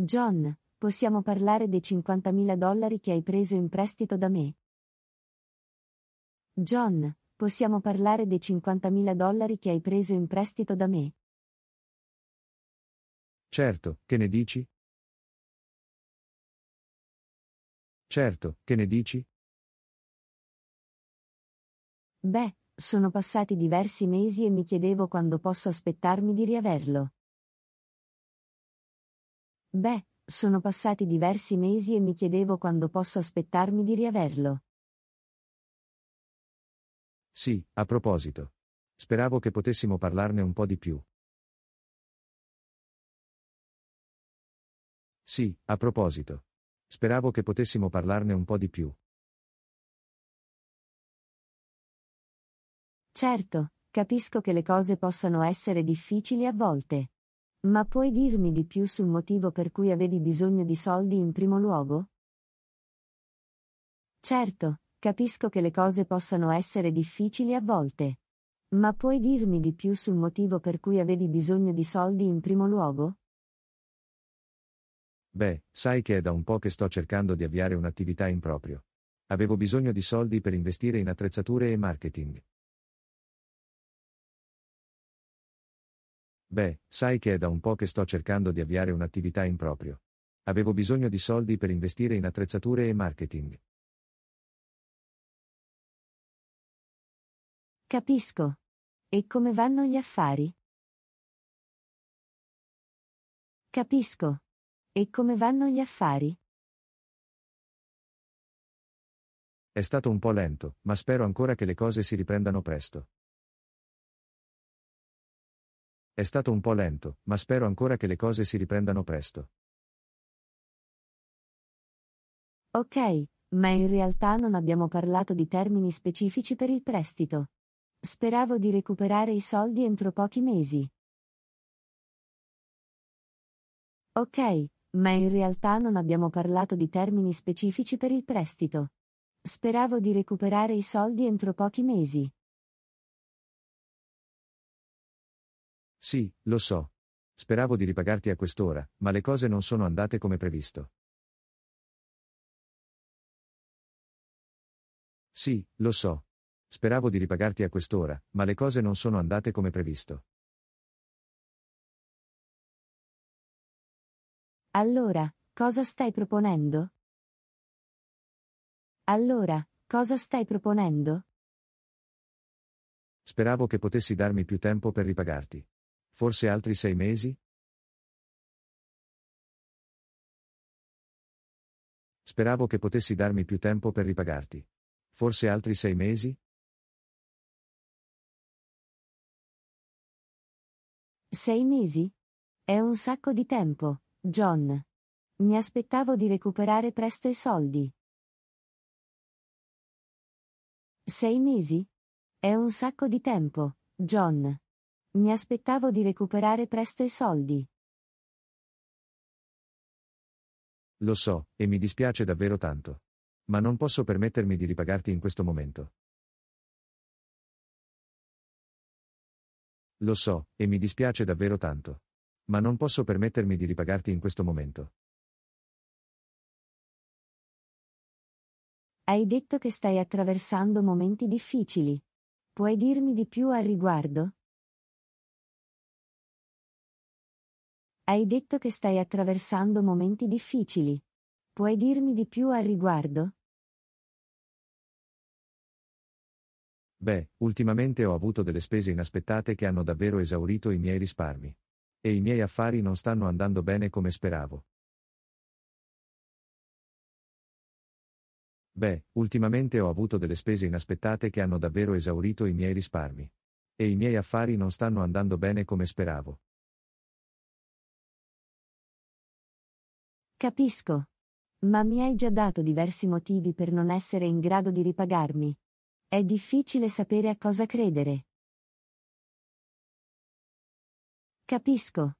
John, possiamo parlare dei 50.000 dollari che hai preso in prestito da me? John, possiamo parlare dei 50.000 dollari che hai preso in prestito da me? Certo, che ne dici? Certo, che ne dici? Beh, sono passati diversi mesi e mi chiedevo quando posso aspettarmi di riaverlo. Beh, sono passati diversi mesi e mi chiedevo quando posso aspettarmi di riaverlo. Sì, a proposito. Speravo che potessimo parlarne un po' di più. Sì, a proposito. Speravo che potessimo parlarne un po' di più. Certo, capisco che le cose possano essere difficili a volte. Ma puoi dirmi di più sul motivo per cui avevi bisogno di soldi in primo luogo? Certo, capisco che le cose possano essere difficili a volte. Ma puoi dirmi di più sul motivo per cui avevi bisogno di soldi in primo luogo? Beh, sai che è da un po' che sto cercando di avviare un'attività in proprio. Avevo bisogno di soldi per investire in attrezzature e marketing. Beh, sai che è da un po' che sto cercando di avviare un'attività in proprio. Avevo bisogno di soldi per investire in attrezzature e marketing. Capisco. E come vanno gli affari? Capisco. E come vanno gli affari? È stato un po' lento, ma spero ancora che le cose si riprendano presto. È stato un po' lento, ma spero ancora che le cose si riprendano presto. Ok, ma in realtà non abbiamo parlato di termini specifici per il prestito. Speravo di recuperare i soldi entro pochi mesi. Ok, ma in realtà non abbiamo parlato di termini specifici per il prestito. Speravo di recuperare i soldi entro pochi mesi. Sì, lo so. Speravo di ripagarti a quest'ora, ma le cose non sono andate come previsto. Sì, lo so. Speravo di ripagarti a quest'ora, ma le cose non sono andate come previsto. Allora, cosa stai proponendo? Allora, cosa stai proponendo? Speravo che potessi darmi più tempo per ripagarti. Forse altri sei mesi? Speravo che potessi darmi più tempo per ripagarti. Forse altri sei mesi? Sei mesi? È un sacco di tempo, John. Mi aspettavo di recuperare presto i soldi. Sei mesi? È un sacco di tempo, John. Mi aspettavo di recuperare presto i soldi. Lo so, e mi dispiace davvero tanto. Ma non posso permettermi di ripagarti in questo momento. Lo so, e mi dispiace davvero tanto. Ma non posso permettermi di ripagarti in questo momento. Hai detto che stai attraversando momenti difficili. Puoi dirmi di più al riguardo? Hai detto che stai attraversando momenti difficili. Puoi dirmi di più al riguardo? Beh, ultimamente ho avuto delle spese inaspettate che hanno davvero esaurito i miei risparmi. E i miei affari non stanno andando bene come speravo. Beh, ultimamente ho avuto delle spese inaspettate che hanno davvero esaurito i miei risparmi. E i miei affari non stanno andando bene come speravo. Capisco. Ma mi hai già dato diversi motivi per non essere in grado di ripagarmi. È difficile sapere a cosa credere. Capisco.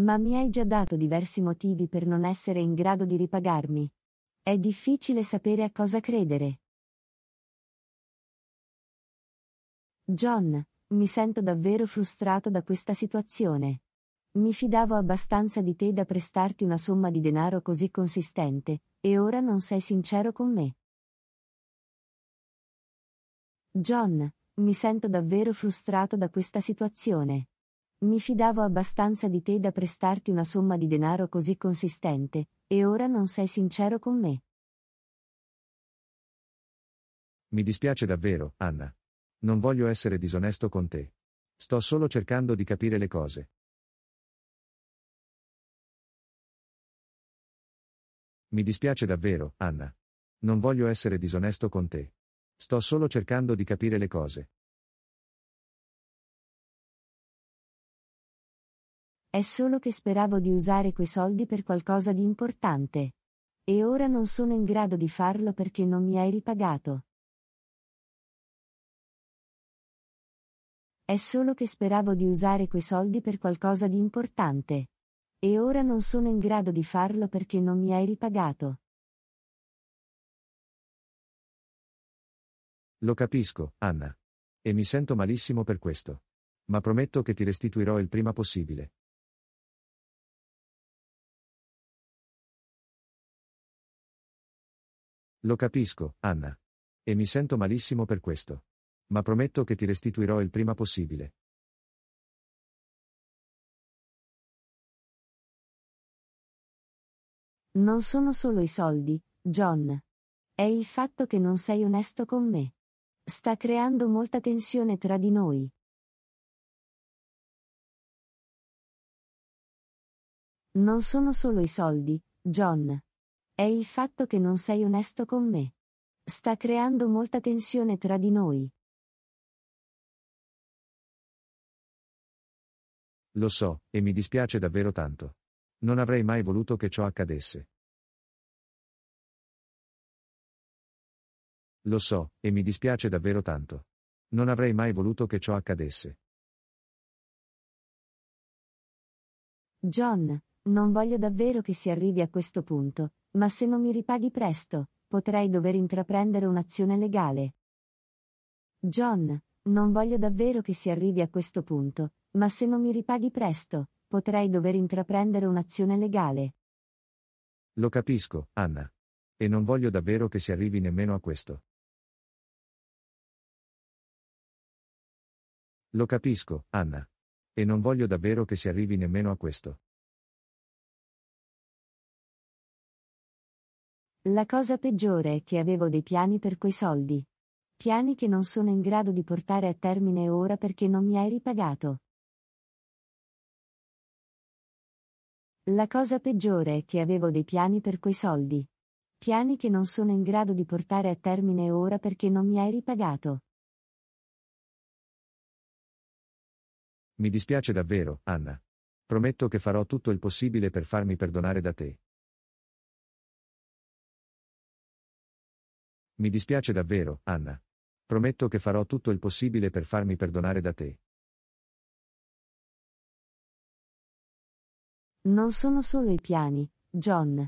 Ma mi hai già dato diversi motivi per non essere in grado di ripagarmi. È difficile sapere a cosa credere. John, mi sento davvero frustrato da questa situazione. Mi fidavo abbastanza di te da prestarti una somma di denaro così consistente, e ora non sei sincero con me. John, mi sento davvero frustrato da questa situazione. Mi fidavo abbastanza di te da prestarti una somma di denaro così consistente, e ora non sei sincero con me. Mi dispiace davvero, Anna. Non voglio essere disonesto con te. Sto solo cercando di capire le cose. Mi dispiace davvero, Anna. Non voglio essere disonesto con te. Sto solo cercando di capire le cose. È solo che speravo di usare quei soldi per qualcosa di importante. E ora non sono in grado di farlo perché non mi hai ripagato. È solo che speravo di usare quei soldi per qualcosa di importante. E ora non sono in grado di farlo perché non mi hai ripagato. Lo capisco, Anna. E mi sento malissimo per questo. Ma prometto che ti restituirò il prima possibile. Lo capisco, Anna. E mi sento malissimo per questo. Ma prometto che ti restituirò il prima possibile. Non sono solo i soldi, John. È il fatto che non sei onesto con me. Sta creando molta tensione tra di noi. Non sono solo i soldi, John. È il fatto che non sei onesto con me. Sta creando molta tensione tra di noi. Lo so, e mi dispiace davvero tanto. Non avrei mai voluto che ciò accadesse. Lo so, e mi dispiace davvero tanto. Non avrei mai voluto che ciò accadesse. John, non voglio davvero che si arrivi a questo punto, ma se non mi ripaghi presto, potrei dover intraprendere un'azione legale. John, non voglio davvero che si arrivi a questo punto, ma se non mi ripaghi presto, potrei dover intraprendere un'azione legale. Lo capisco, Anna. E non voglio davvero che si arrivi nemmeno a questo. Lo capisco, Anna. E non voglio davvero che si arrivi nemmeno a questo. La cosa peggiore è che avevo dei piani per quei soldi. Piani che non sono in grado di portare a termine ora perché non mi hai ripagato. La cosa peggiore è che avevo dei piani per quei soldi. Piani che non sono in grado di portare a termine ora perché non mi hai ripagato. Mi dispiace davvero, Anna. Prometto che farò tutto il possibile per farmi perdonare da te. Mi dispiace davvero, Anna. Prometto che farò tutto il possibile per farmi perdonare da te. Non sono solo i piani, John.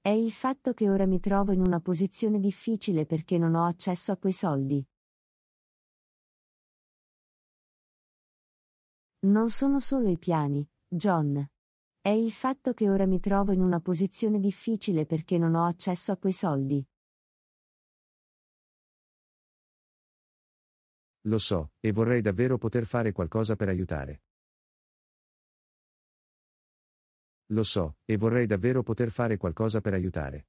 È il fatto che ora mi trovo in una posizione difficile perché non ho accesso a quei soldi. Non sono solo i piani, John. È il fatto che ora mi trovo in una posizione difficile perché non ho accesso a quei soldi. Lo so, e vorrei davvero poter fare qualcosa per aiutare. Lo so, e vorrei davvero poter fare qualcosa per aiutare.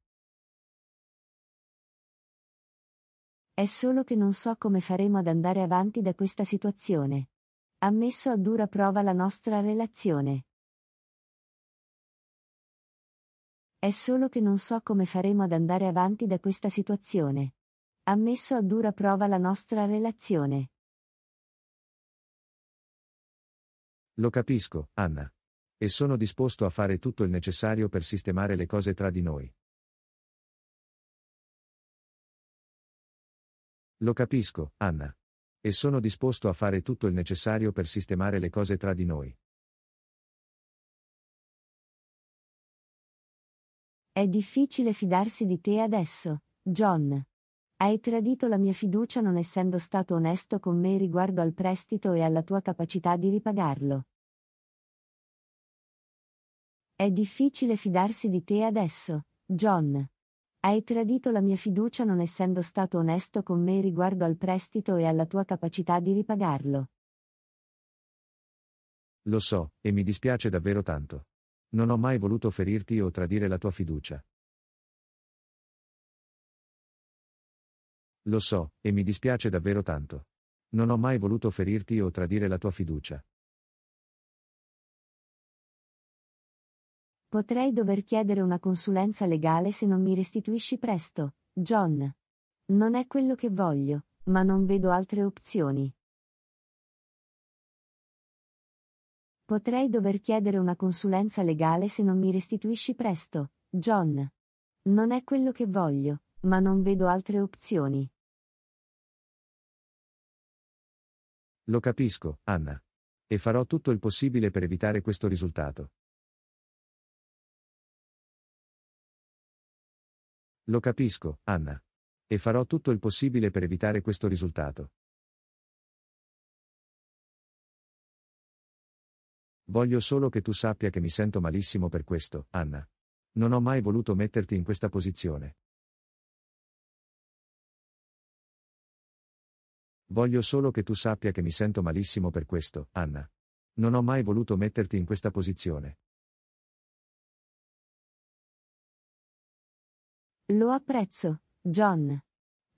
È solo che non so come faremo ad andare avanti da questa situazione. Ha messo a dura prova la nostra relazione. È solo che non so come faremo ad andare avanti da questa situazione. Ha messo a dura prova la nostra relazione. Lo capisco, Anna. E sono disposto a fare tutto il necessario per sistemare le cose tra di noi. Lo capisco, Anna. E sono disposto a fare tutto il necessario per sistemare le cose tra di noi. È difficile fidarsi di te adesso, John. Hai tradito la mia fiducia non essendo stato onesto con me riguardo al prestito e alla tua capacità di ripagarlo. È difficile fidarsi di te adesso, John. Hai tradito la mia fiducia non essendo stato onesto con me riguardo al prestito e alla tua capacità di ripagarlo. Lo so, e mi dispiace davvero tanto. Non ho mai voluto ferirti o tradire la tua fiducia. Lo so, e mi dispiace davvero tanto. Non ho mai voluto ferirti o tradire la tua fiducia. Potrei dover chiedere una consulenza legale se non mi restituisci presto, John. Non è quello che voglio, ma non vedo altre opzioni. Potrei dover chiedere una consulenza legale se non mi restituisci presto, John. Non è quello che voglio, ma non vedo altre opzioni. Lo capisco, Anna. E farò tutto il possibile per evitare questo risultato. Lo capisco, Anna. E farò tutto il possibile per evitare questo risultato. Voglio solo che tu sappia che mi sento malissimo per questo, Anna. Non ho mai voluto metterti in questa posizione. Voglio solo che tu sappia che mi sento malissimo per questo, Anna. Non ho mai voluto metterti in questa posizione. Lo apprezzo, John.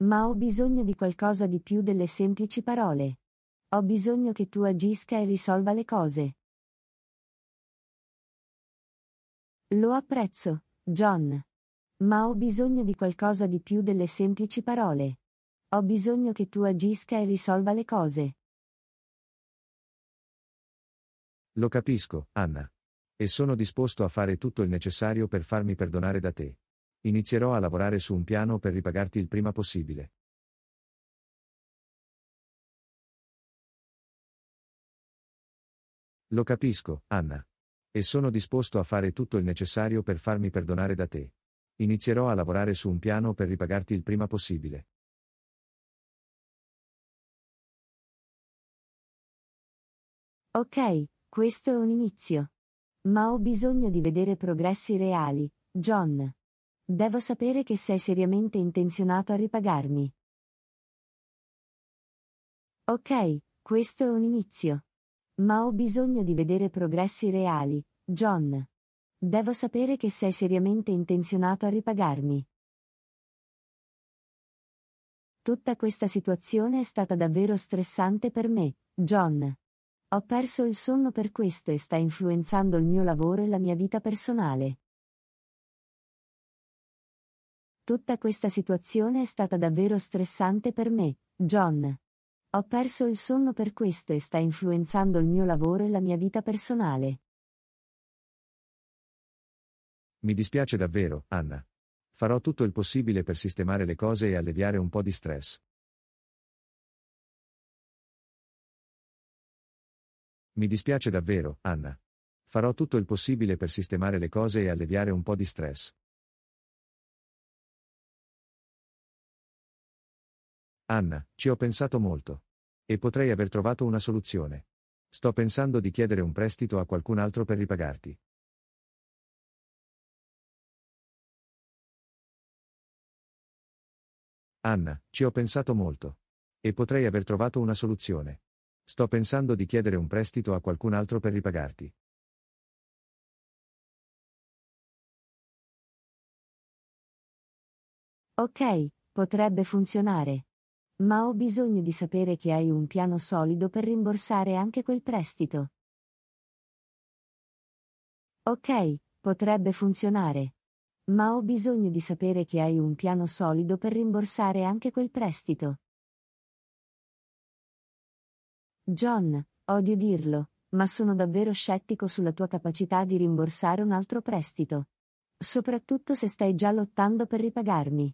Ma ho bisogno di qualcosa di più delle semplici parole. Ho bisogno che tu agisca e risolva le cose. Lo apprezzo, John. Ma ho bisogno di qualcosa di più delle semplici parole. Ho bisogno che tu agisca e risolva le cose. Lo capisco, Anna. E sono disposto a fare tutto il necessario per farmi perdonare da te. Inizierò a lavorare su un piano per ripagarti il prima possibile. Lo capisco, Anna. E sono disposto a fare tutto il necessario per farmi perdonare da te. Inizierò a lavorare su un piano per ripagarti il prima possibile. Ok, questo è un inizio. Ma ho bisogno di vedere progressi reali, John. Devo sapere che sei seriamente intenzionato a ripagarmi. Ok, questo è un inizio. Ma ho bisogno di vedere progressi reali, John. Devo sapere che sei seriamente intenzionato a ripagarmi. Tutta questa situazione è stata davvero stressante per me, John. Ho perso il sonno per questo e sta influenzando il mio lavoro e la mia vita personale. Tutta questa situazione è stata davvero stressante per me, John. Ho perso il sonno per questo e sta influenzando il mio lavoro e la mia vita personale. Mi dispiace davvero, Anna. Farò tutto il possibile per sistemare le cose e alleviare un po' di stress. Mi dispiace davvero, Anna. Farò tutto il possibile per sistemare le cose e alleviare un po' di stress. Anna, ci ho pensato molto. E potrei aver trovato una soluzione. Sto pensando di chiedere un prestito a qualcun altro per ripagarti. Anna, ci ho pensato molto. E potrei aver trovato una soluzione. Sto pensando di chiedere un prestito a qualcun altro per ripagarti. Ok, potrebbe funzionare. Ma ho bisogno di sapere che hai un piano solido per rimborsare anche quel prestito. Ok, potrebbe funzionare. Ma ho bisogno di sapere che hai un piano solido per rimborsare anche quel prestito. John, odio dirlo, ma sono davvero scettico sulla tua capacità di rimborsare un altro prestito. Soprattutto se stai già lottando per ripagarmi.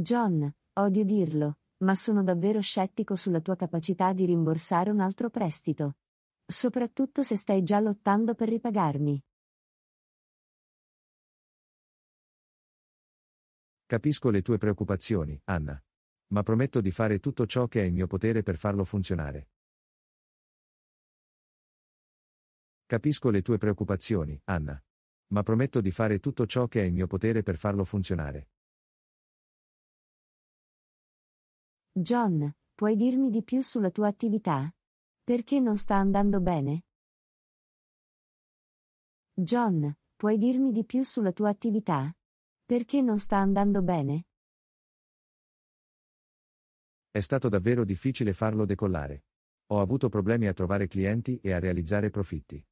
John, odio dirlo, ma sono davvero scettico sulla tua capacità di rimborsare un altro prestito. Soprattutto se stai già lottando per ripagarmi. Capisco le tue preoccupazioni, Anna. Ma prometto di fare tutto ciò che è in mio potere per farlo funzionare. Capisco le tue preoccupazioni, Anna. Ma prometto di fare tutto ciò che è in mio potere per farlo funzionare. John, puoi dirmi di più sulla tua attività? Perché non sta andando bene? John, puoi dirmi di più sulla tua attività? Perché non sta andando bene? È stato davvero difficile farlo decollare. Ho avuto problemi a trovare clienti e a realizzare profitti.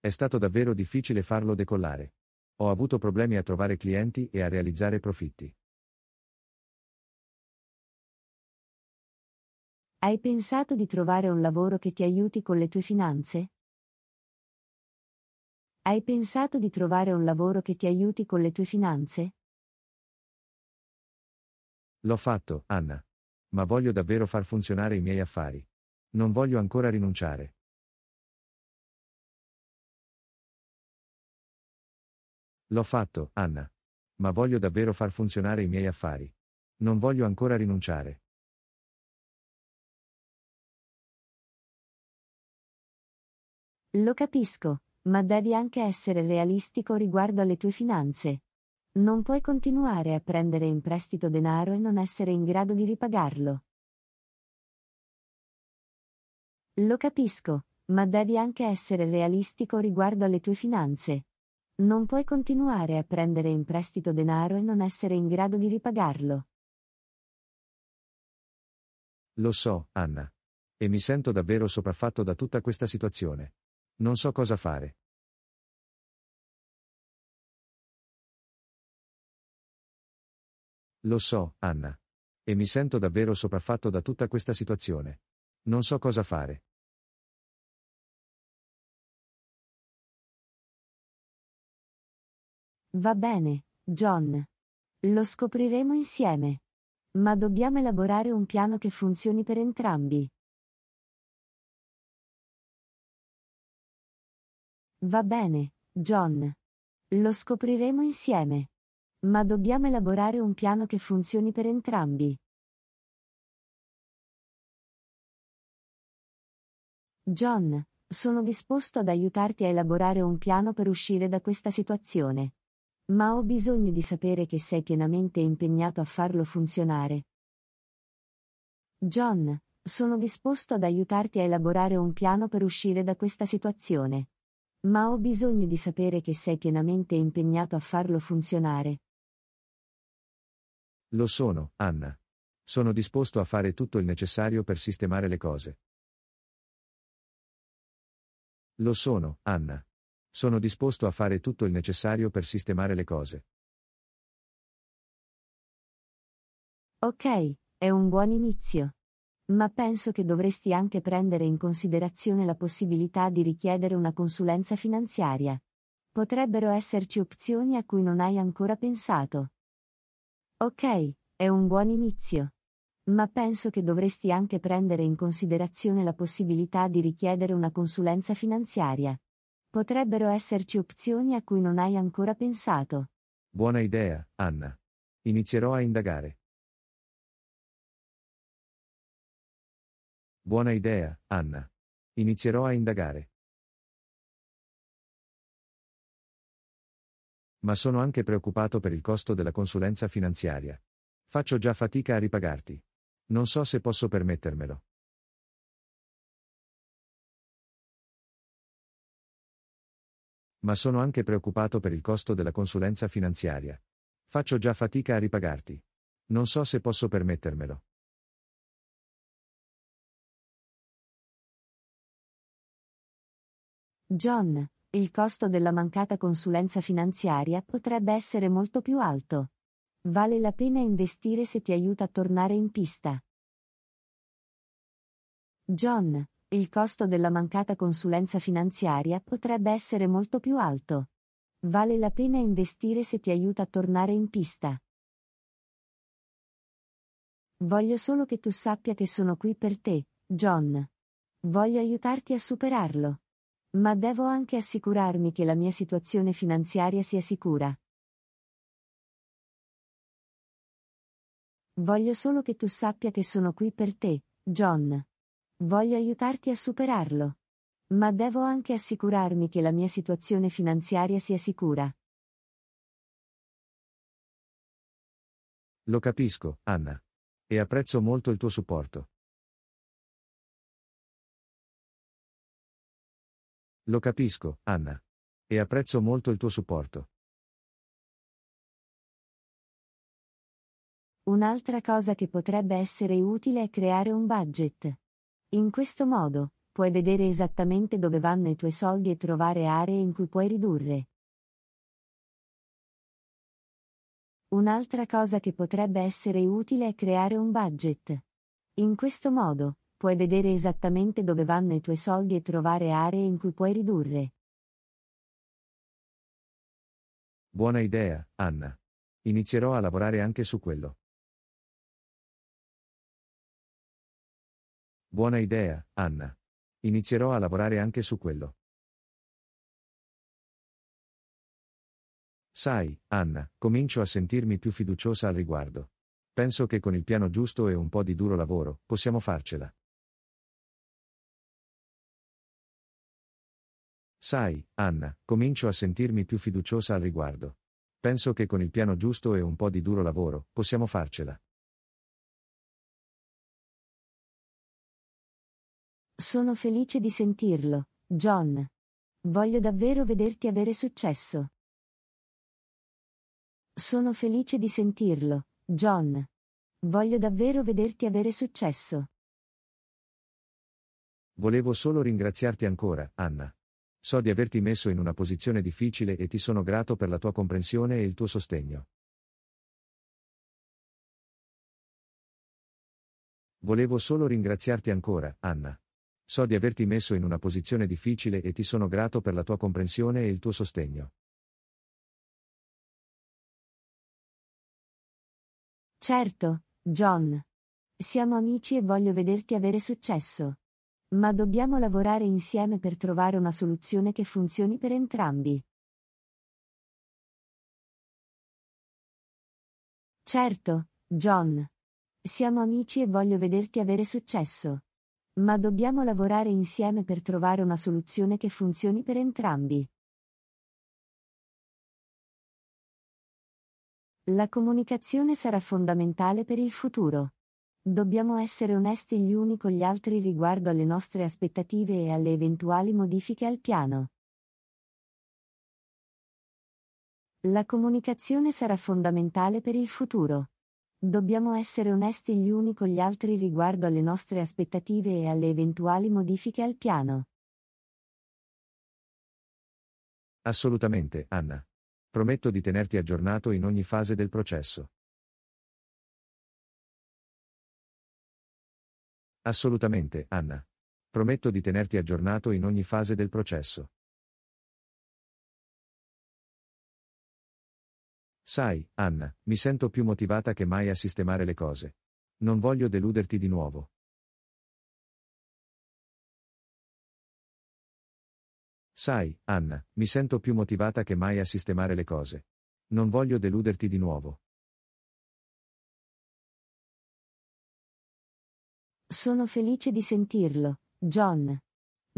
È stato davvero difficile farlo decollare. Ho avuto problemi a trovare clienti e a realizzare profitti. Hai pensato di trovare un lavoro che ti aiuti con le tue finanze? Hai pensato di trovare un lavoro che ti aiuti con le tue finanze? L'ho fatto, Anna. Ma voglio davvero far funzionare i miei affari. Non voglio ancora rinunciare. L'ho fatto, Anna. Ma voglio davvero far funzionare i miei affari. Non voglio ancora rinunciare. Lo capisco, ma devi anche essere realistico riguardo alle tue finanze. Non puoi continuare a prendere in prestito denaro e non essere in grado di ripagarlo. Lo capisco, ma devi anche essere realistico riguardo alle tue finanze. Non puoi continuare a prendere in prestito denaro e non essere in grado di ripagarlo. Lo so, Anna. E mi sento davvero sopraffatto da tutta questa situazione. Non so cosa fare. Lo so, Anna. E mi sento davvero sopraffatto da tutta questa situazione. Non so cosa fare. Va bene, John. Lo scopriremo insieme. Ma dobbiamo elaborare un piano che funzioni per entrambi. Va bene, John. Lo scopriremo insieme. Ma dobbiamo elaborare un piano che funzioni per entrambi. John, sono disposto ad aiutarti a elaborare un piano per uscire da questa situazione. Ma ho bisogno di sapere che sei pienamente impegnato a farlo funzionare. John, sono disposto ad aiutarti a elaborare un piano per uscire da questa situazione. Ma ho bisogno di sapere che sei pienamente impegnato a farlo funzionare. Lo sono, Anna. Sono disposto a fare tutto il necessario per sistemare le cose. Lo sono, Anna. Sono disposto a fare tutto il necessario per sistemare le cose. Ok, è un buon inizio. Ma penso che dovresti anche prendere in considerazione la possibilità di richiedere una consulenza finanziaria. Potrebbero esserci opzioni a cui non hai ancora pensato. Ok, è un buon inizio. Ma penso che dovresti anche prendere in considerazione la possibilità di richiedere una consulenza finanziaria. Potrebbero esserci opzioni a cui non hai ancora pensato. Buona idea, Anna. Inizierò a indagare. Buona idea, Anna. Inizierò a indagare. Ma sono anche preoccupato per il costo della consulenza finanziaria. Faccio già fatica a ripagarti. Non so se posso permettermelo. ma sono anche preoccupato per il costo della consulenza finanziaria. Faccio già fatica a ripagarti. Non so se posso permettermelo. John, il costo della mancata consulenza finanziaria potrebbe essere molto più alto. Vale la pena investire se ti aiuta a tornare in pista. John, il costo della mancata consulenza finanziaria potrebbe essere molto più alto. Vale la pena investire se ti aiuta a tornare in pista. Voglio solo che tu sappia che sono qui per te, John. Voglio aiutarti a superarlo. Ma devo anche assicurarmi che la mia situazione finanziaria sia sicura. Voglio solo che tu sappia che sono qui per te, John. Voglio aiutarti a superarlo. Ma devo anche assicurarmi che la mia situazione finanziaria sia sicura. Lo capisco, Anna. E apprezzo molto il tuo supporto. Lo capisco, Anna. E apprezzo molto il tuo supporto. Un'altra cosa che potrebbe essere utile è creare un budget. In questo modo, puoi vedere esattamente dove vanno i tuoi soldi e trovare aree in cui puoi ridurre. Un'altra cosa che potrebbe essere utile è creare un budget. In questo modo, puoi vedere esattamente dove vanno i tuoi soldi e trovare aree in cui puoi ridurre. Buona idea, Anna. Inizierò a lavorare anche su quello. Buona idea, Anna. Inizierò a lavorare anche su quello. Sai, Anna, comincio a sentirmi più fiduciosa al riguardo. Penso che con il piano giusto e un po' di duro lavoro, possiamo farcela. Sai, Anna, comincio a sentirmi più fiduciosa al riguardo. Penso che con il piano giusto e un po' di duro lavoro, possiamo farcela. Sono felice di sentirlo, John. Voglio davvero vederti avere successo. Sono felice di sentirlo, John. Voglio davvero vederti avere successo. Volevo solo ringraziarti ancora, Anna. So di averti messo in una posizione difficile e ti sono grato per la tua comprensione e il tuo sostegno. Volevo solo ringraziarti ancora, Anna. So di averti messo in una posizione difficile e ti sono grato per la tua comprensione e il tuo sostegno. Certo, John. Siamo amici e voglio vederti avere successo. Ma dobbiamo lavorare insieme per trovare una soluzione che funzioni per entrambi. Certo, John. Siamo amici e voglio vederti avere successo. Ma dobbiamo lavorare insieme per trovare una soluzione che funzioni per entrambi. La comunicazione sarà fondamentale per il futuro. Dobbiamo essere onesti gli uni con gli altri riguardo alle nostre aspettative e alle eventuali modifiche al piano. La comunicazione sarà fondamentale per il futuro. Dobbiamo essere onesti gli uni con gli altri riguardo alle nostre aspettative e alle eventuali modifiche al piano. Assolutamente, Anna. Prometto di tenerti aggiornato in ogni fase del processo. Assolutamente, Anna. Prometto di tenerti aggiornato in ogni fase del processo. Sai, Anna, mi sento più motivata che mai a sistemare le cose. Non voglio deluderti di nuovo. Sai, Anna, mi sento più motivata che mai a sistemare le cose. Non voglio deluderti di nuovo. Sono felice di sentirlo, John.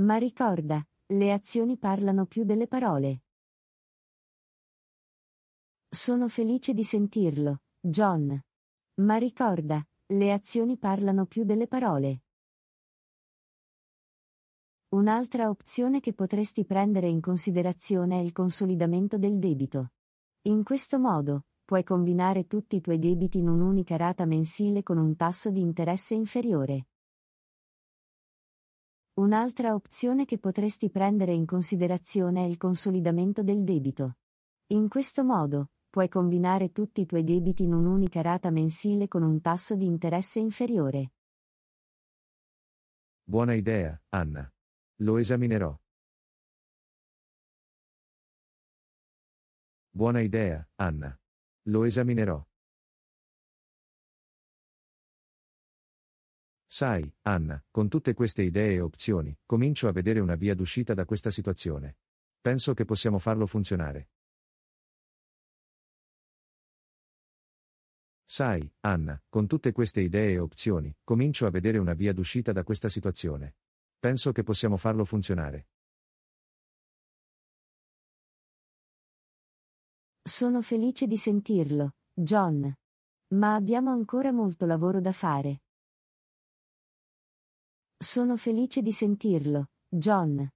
Ma ricorda, le azioni parlano più delle parole. Sono felice di sentirlo, John. Ma ricorda, le azioni parlano più delle parole. Un'altra opzione che potresti prendere in considerazione è il consolidamento del debito. In questo modo, puoi combinare tutti i tuoi debiti in un'unica rata mensile con un tasso di interesse inferiore. Un'altra opzione che potresti prendere in considerazione è il consolidamento del debito. In questo modo, puoi combinare tutti i tuoi debiti in un'unica rata mensile con un tasso di interesse inferiore. Buona idea, Anna. Lo esaminerò. Buona idea, Anna. Lo esaminerò. Sai, Anna, con tutte queste idee e opzioni, comincio a vedere una via d'uscita da questa situazione. Penso che possiamo farlo funzionare. Sai, Anna, con tutte queste idee e opzioni, comincio a vedere una via d'uscita da questa situazione. Penso che possiamo farlo funzionare. Sono felice di sentirlo, John. Ma abbiamo ancora molto lavoro da fare. Sono felice di sentirlo, John.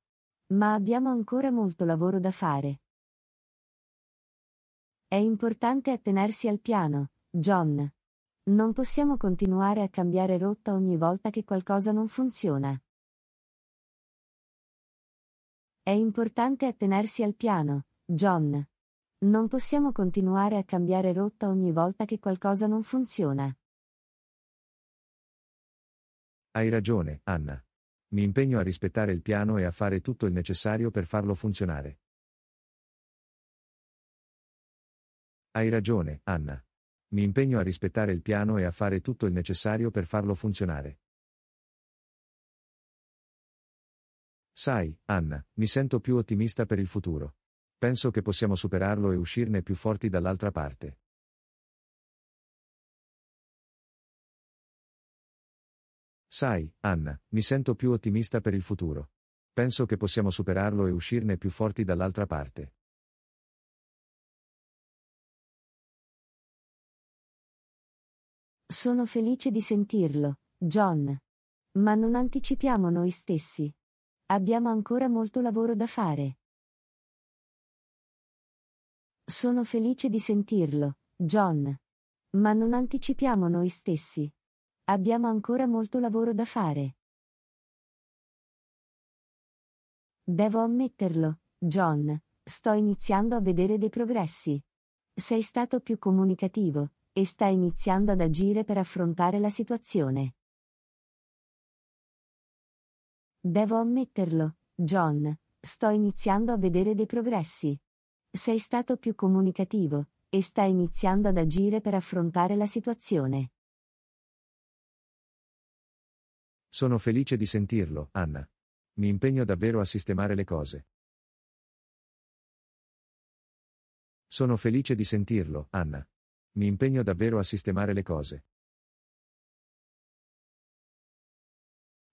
Ma abbiamo ancora molto lavoro da fare. È importante attenersi al piano, John. Non possiamo continuare a cambiare rotta ogni volta che qualcosa non funziona. È importante attenersi al piano, John. Non possiamo continuare a cambiare rotta ogni volta che qualcosa non funziona. Hai ragione, Anna. Mi impegno a rispettare il piano e a fare tutto il necessario per farlo funzionare. Hai ragione, Anna mi impegno a rispettare il piano e a fare tutto il necessario per farlo funzionare. Sai, Anna, mi sento più ottimista per il futuro. Penso che possiamo superarlo e uscirne più forti dall'altra parte. Sai, Anna, mi sento più ottimista per il futuro. Penso che possiamo superarlo e uscirne più forti dall'altra parte. Sono felice di sentirlo, John. Ma non anticipiamo noi stessi. Abbiamo ancora molto lavoro da fare. Sono felice di sentirlo, John. Ma non anticipiamo noi stessi. Abbiamo ancora molto lavoro da fare. Devo ammetterlo, John, sto iniziando a vedere dei progressi. Sei stato più comunicativo, e sta iniziando ad agire per affrontare la situazione. Devo ammetterlo, John, sto iniziando a vedere dei progressi. Sei stato più comunicativo, e sta iniziando ad agire per affrontare la situazione. Sono felice di sentirlo, Anna. Mi impegno davvero a sistemare le cose. Sono felice di sentirlo, Anna. Mi impegno davvero a sistemare le cose.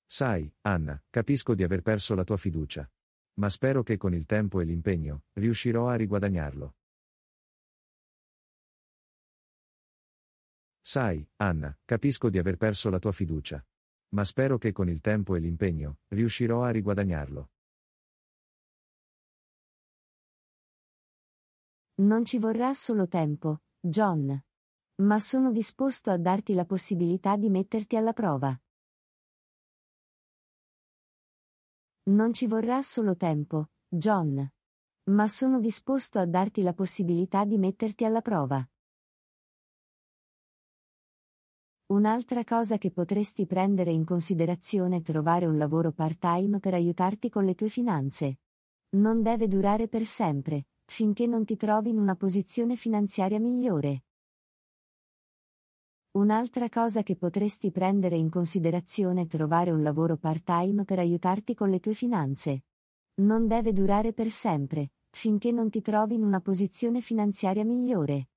Sai, Anna, capisco di aver perso la tua fiducia. Ma spero che con il tempo e l'impegno riuscirò a riguadagnarlo. Sai, Anna, capisco di aver perso la tua fiducia. Ma spero che con il tempo e l'impegno riuscirò a riguadagnarlo. Non ci vorrà solo tempo, John. Ma sono disposto a darti la possibilità di metterti alla prova. Non ci vorrà solo tempo, John. Ma sono disposto a darti la possibilità di metterti alla prova. Un'altra cosa che potresti prendere in considerazione è trovare un lavoro part-time per aiutarti con le tue finanze. Non deve durare per sempre, finché non ti trovi in una posizione finanziaria migliore. Un'altra cosa che potresti prendere in considerazione è trovare un lavoro part-time per aiutarti con le tue finanze. Non deve durare per sempre, finché non ti trovi in una posizione finanziaria migliore.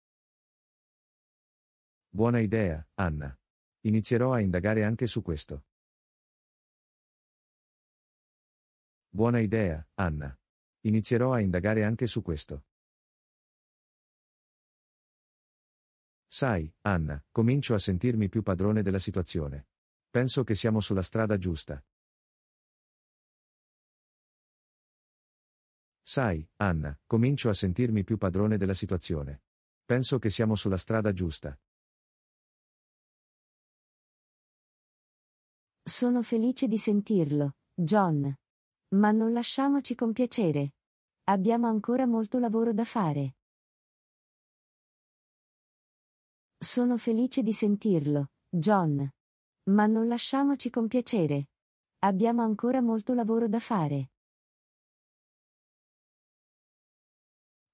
Buona idea, Anna. Inizierò a indagare anche su questo. Buona idea, Anna. Inizierò a indagare anche su questo. Sai, Anna, comincio a sentirmi più padrone della situazione. Penso che siamo sulla strada giusta. Sai, Anna, comincio a sentirmi più padrone della situazione. Penso che siamo sulla strada giusta. Sono felice di sentirlo, John. Ma non lasciamoci compiacere. Abbiamo ancora molto lavoro da fare. Sono felice di sentirlo, John. Ma non lasciamoci compiacere. Abbiamo ancora molto lavoro da fare.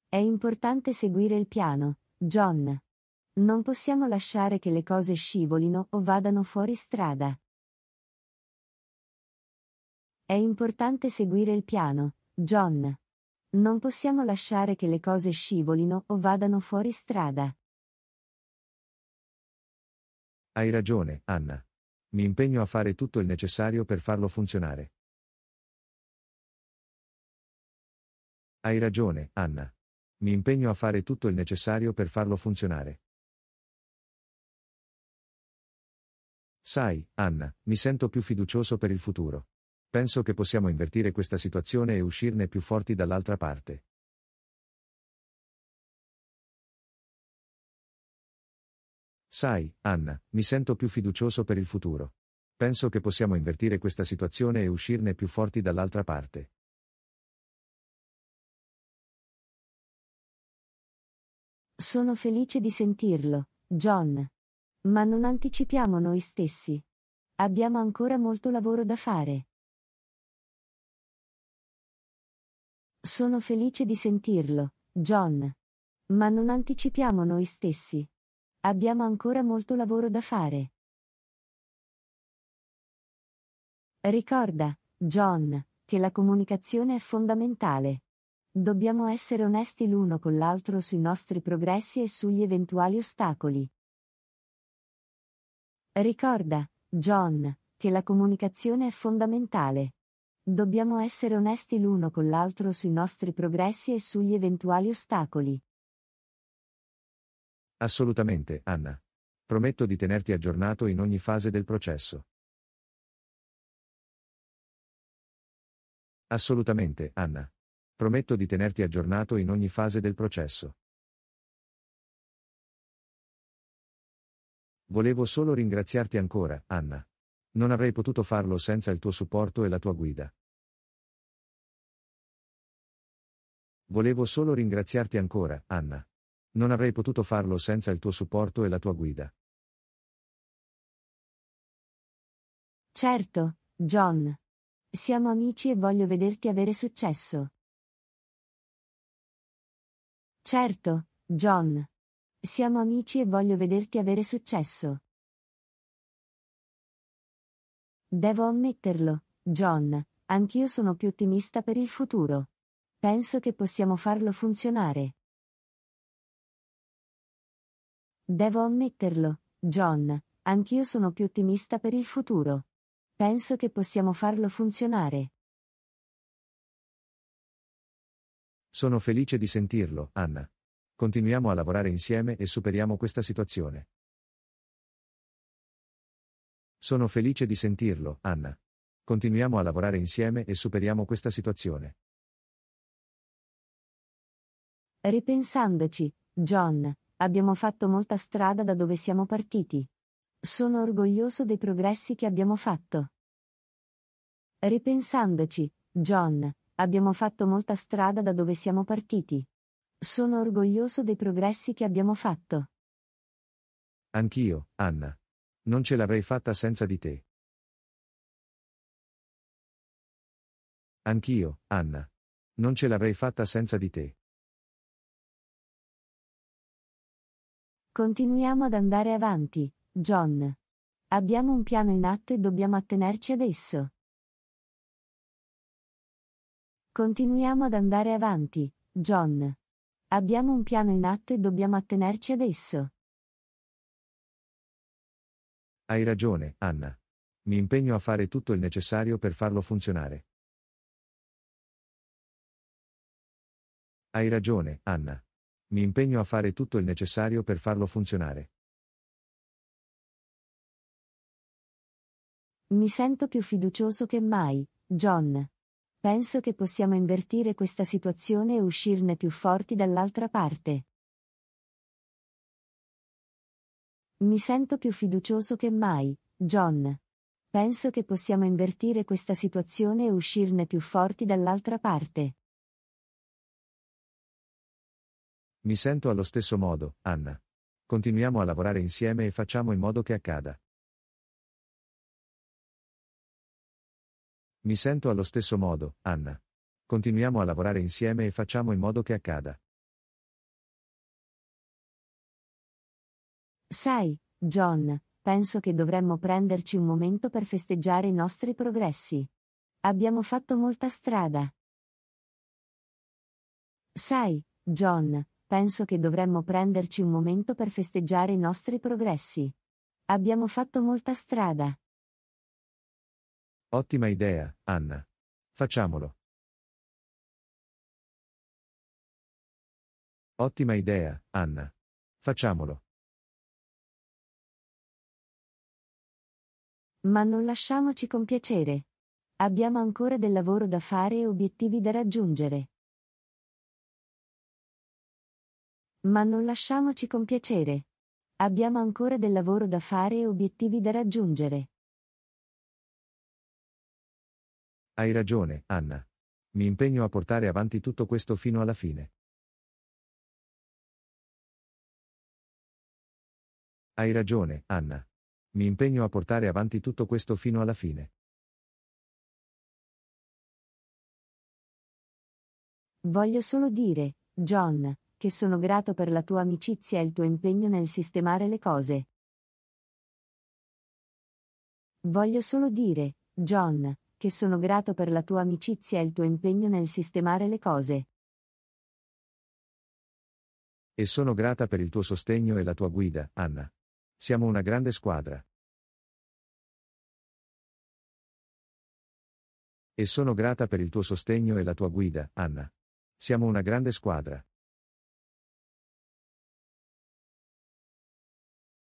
È importante seguire il piano, John. Non possiamo lasciare che le cose scivolino o vadano fuori strada. È importante seguire il piano, John. Non possiamo lasciare che le cose scivolino o vadano fuori strada. Hai ragione, Anna. Mi impegno a fare tutto il necessario per farlo funzionare. Hai ragione, Anna. Mi impegno a fare tutto il necessario per farlo funzionare. Sai, Anna, mi sento più fiducioso per il futuro. Penso che possiamo invertire questa situazione e uscirne più forti dall'altra parte. Sai, Anna, mi sento più fiducioso per il futuro. Penso che possiamo invertire questa situazione e uscirne più forti dall'altra parte. Sono felice di sentirlo, John. Ma non anticipiamo noi stessi. Abbiamo ancora molto lavoro da fare. Sono felice di sentirlo, John. Ma non anticipiamo noi stessi. Abbiamo ancora molto lavoro da fare. Ricorda, John, che la comunicazione è fondamentale. Dobbiamo essere onesti l'uno con l'altro sui nostri progressi e sugli eventuali ostacoli. Ricorda, John, che la comunicazione è fondamentale. Dobbiamo essere onesti l'uno con l'altro sui nostri progressi e sugli eventuali ostacoli. Assolutamente, Anna. Prometto di tenerti aggiornato in ogni fase del processo. Assolutamente, Anna. Prometto di tenerti aggiornato in ogni fase del processo. Volevo solo ringraziarti ancora, Anna non avrei potuto farlo senza il tuo supporto e la tua guida. Volevo solo ringraziarti ancora, Anna. Non avrei potuto farlo senza il tuo supporto e la tua guida. Certo, John. Siamo amici e voglio vederti avere successo. Certo, John. Siamo amici e voglio vederti avere successo. Devo ammetterlo, John, anch'io sono più ottimista per il futuro. Penso che possiamo farlo funzionare. Devo ammetterlo, John, anch'io sono più ottimista per il futuro. Penso che possiamo farlo funzionare. Sono felice di sentirlo, Anna. Continuiamo a lavorare insieme e superiamo questa situazione. Sono felice di sentirlo, Anna. Continuiamo a lavorare insieme e superiamo questa situazione. Ripensandoci, John, abbiamo fatto molta strada da dove siamo partiti. Sono orgoglioso dei progressi che abbiamo fatto. Ripensandoci, John, abbiamo fatto molta strada da dove siamo partiti. Sono orgoglioso dei progressi che abbiamo fatto. Anch'io, Anna non ce l'avrei fatta senza di te. Anch'io, Anna. Non ce l'avrei fatta senza di te. Continuiamo ad andare avanti, John. Abbiamo un piano in atto e dobbiamo attenerci ad esso. Continuiamo ad andare avanti, John. Abbiamo un piano in atto e dobbiamo attenerci ad esso. Hai ragione, Anna. Mi impegno a fare tutto il necessario per farlo funzionare. Hai ragione, Anna. Mi impegno a fare tutto il necessario per farlo funzionare. Mi sento più fiducioso che mai, John. Penso che possiamo invertire questa situazione e uscirne più forti dall'altra parte. Mi sento più fiducioso che mai, John. Penso che possiamo invertire questa situazione e uscirne più forti dall'altra parte. Mi sento allo stesso modo, Anna. Continuiamo a lavorare insieme e facciamo in modo che accada. Mi sento allo stesso modo, Anna. Continuiamo a lavorare insieme e facciamo in modo che accada. Sai, John, penso che dovremmo prenderci un momento per festeggiare i nostri progressi. Abbiamo fatto molta strada. Sai, John, penso che dovremmo prenderci un momento per festeggiare i nostri progressi. Abbiamo fatto molta strada. Ottima idea, Anna. Facciamolo. Ottima idea, Anna. Facciamolo. Ma non lasciamoci compiacere. Abbiamo ancora del lavoro da fare e obiettivi da raggiungere. Ma non lasciamoci compiacere. Abbiamo ancora del lavoro da fare e obiettivi da raggiungere. Hai ragione, Anna. Mi impegno a portare avanti tutto questo fino alla fine. Hai ragione, Anna. Mi impegno a portare avanti tutto questo fino alla fine. Voglio solo dire, John, che sono grato per la tua amicizia e il tuo impegno nel sistemare le cose. Voglio solo dire, John, che sono grato per la tua amicizia e il tuo impegno nel sistemare le cose. E sono grata per il tuo sostegno e la tua guida, Anna. Siamo una grande squadra. E sono grata per il tuo sostegno e la tua guida, Anna. Siamo una grande squadra.